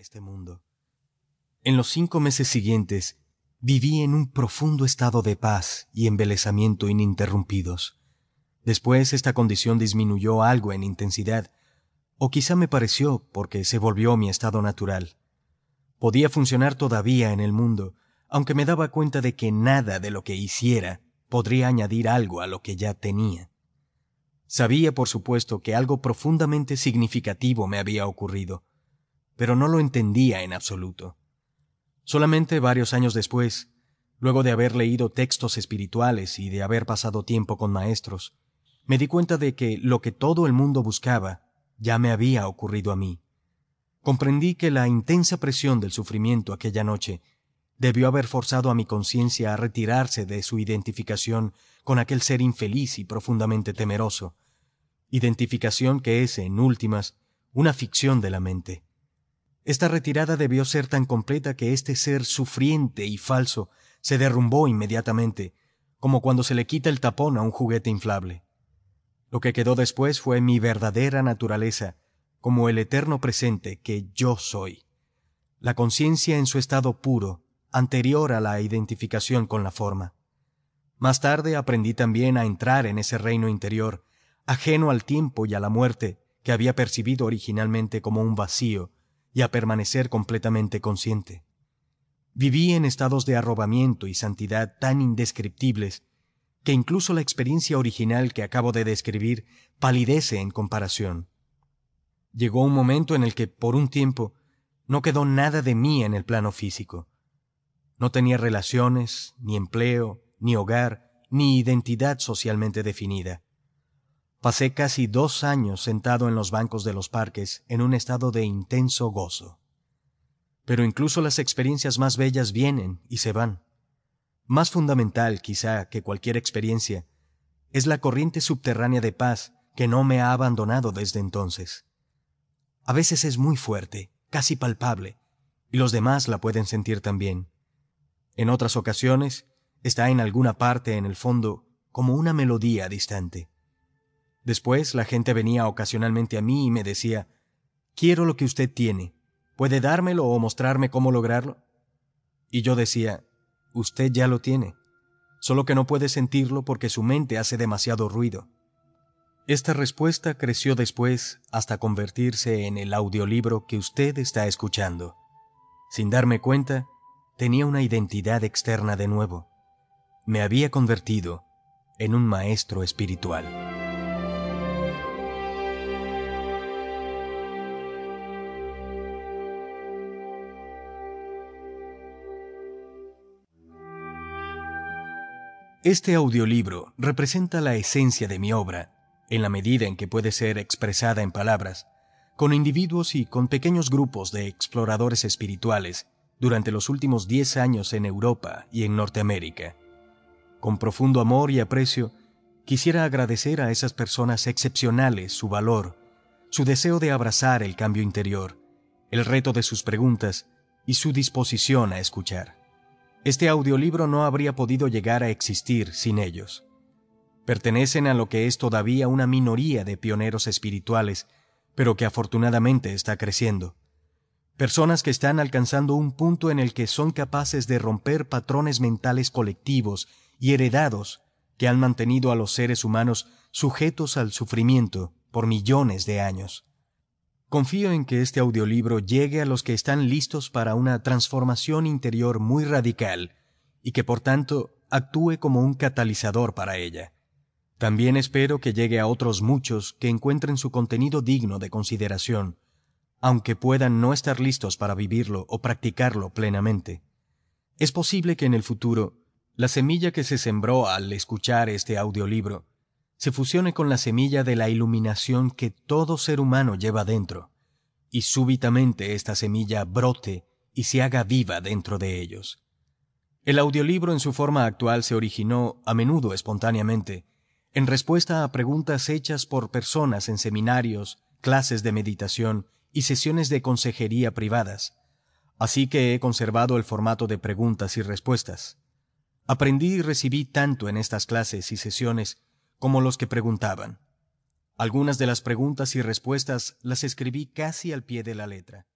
este mundo. En los cinco meses siguientes, viví en un profundo estado de paz y embelezamiento ininterrumpidos. Después esta condición disminuyó algo en intensidad, o quizá me pareció porque se volvió mi estado natural. Podía funcionar todavía en el mundo, aunque me daba cuenta de que nada de lo que hiciera podría añadir algo a lo que ya tenía. Sabía, por supuesto, que algo profundamente significativo me había ocurrido, pero no lo entendía en absoluto. Solamente varios años después, luego de haber leído textos espirituales y de haber pasado tiempo con maestros, me di cuenta de que lo que todo el mundo buscaba ya me había ocurrido a mí. Comprendí que la intensa presión del sufrimiento aquella noche debió haber forzado a mi conciencia a retirarse de su identificación con aquel ser infeliz y profundamente temeroso, identificación que es, en últimas, una ficción de la mente. Esta retirada debió ser tan completa que este ser sufriente y falso se derrumbó inmediatamente, como cuando se le quita el tapón a un juguete inflable. Lo que quedó después fue mi verdadera naturaleza, como el eterno presente que yo soy. La conciencia en su estado puro, anterior a la identificación con la forma. Más tarde aprendí también a entrar en ese reino interior, ajeno al tiempo y a la muerte, que había percibido originalmente como un vacío, y a permanecer completamente consciente. Viví en estados de arrobamiento y santidad tan indescriptibles que incluso la experiencia original que acabo de describir palidece en comparación. Llegó un momento en el que, por un tiempo, no quedó nada de mí en el plano físico. No tenía relaciones, ni empleo, ni hogar, ni identidad socialmente definida. Pasé casi dos años sentado en los bancos de los parques en un estado de intenso gozo. Pero incluso las experiencias más bellas vienen y se van. Más fundamental, quizá, que cualquier experiencia, es la corriente subterránea de paz que no me ha abandonado desde entonces. A veces es muy fuerte, casi palpable, y los demás la pueden sentir también. En otras ocasiones, está en alguna parte en el fondo como una melodía distante. Después la gente venía ocasionalmente a mí y me decía, quiero lo que usted tiene, ¿puede dármelo o mostrarme cómo lograrlo? Y yo decía, usted ya lo tiene, solo que no puede sentirlo porque su mente hace demasiado ruido. Esta respuesta creció después hasta convertirse en el audiolibro que usted está escuchando. Sin darme cuenta, tenía una identidad externa de nuevo. Me había convertido en un maestro espiritual. Este audiolibro representa la esencia de mi obra, en la medida en que puede ser expresada en palabras, con individuos y con pequeños grupos de exploradores espirituales durante los últimos 10 años en Europa y en Norteamérica. Con profundo amor y aprecio, quisiera agradecer a esas personas excepcionales su valor, su deseo de abrazar el cambio interior, el reto de sus preguntas y su disposición a escuchar. Este audiolibro no habría podido llegar a existir sin ellos. Pertenecen a lo que es todavía una minoría de pioneros espirituales, pero que afortunadamente está creciendo. Personas que están alcanzando un punto en el que son capaces de romper patrones mentales colectivos y heredados que han mantenido a los seres humanos sujetos al sufrimiento por millones de años. Confío en que este audiolibro llegue a los que están listos para una transformación interior muy radical y que por tanto actúe como un catalizador para ella. También espero que llegue a otros muchos que encuentren su contenido digno de consideración, aunque puedan no estar listos para vivirlo o practicarlo plenamente. Es posible que en el futuro la semilla que se sembró al escuchar este audiolibro se fusione con la semilla de la iluminación que todo ser humano lleva dentro, y súbitamente esta semilla brote y se haga viva dentro de ellos. El audiolibro en su forma actual se originó, a menudo espontáneamente, en respuesta a preguntas hechas por personas en seminarios, clases de meditación y sesiones de consejería privadas, así que he conservado el formato de preguntas y respuestas. Aprendí y recibí tanto en estas clases y sesiones como los que preguntaban. Algunas de las preguntas y respuestas las escribí casi al pie de la letra.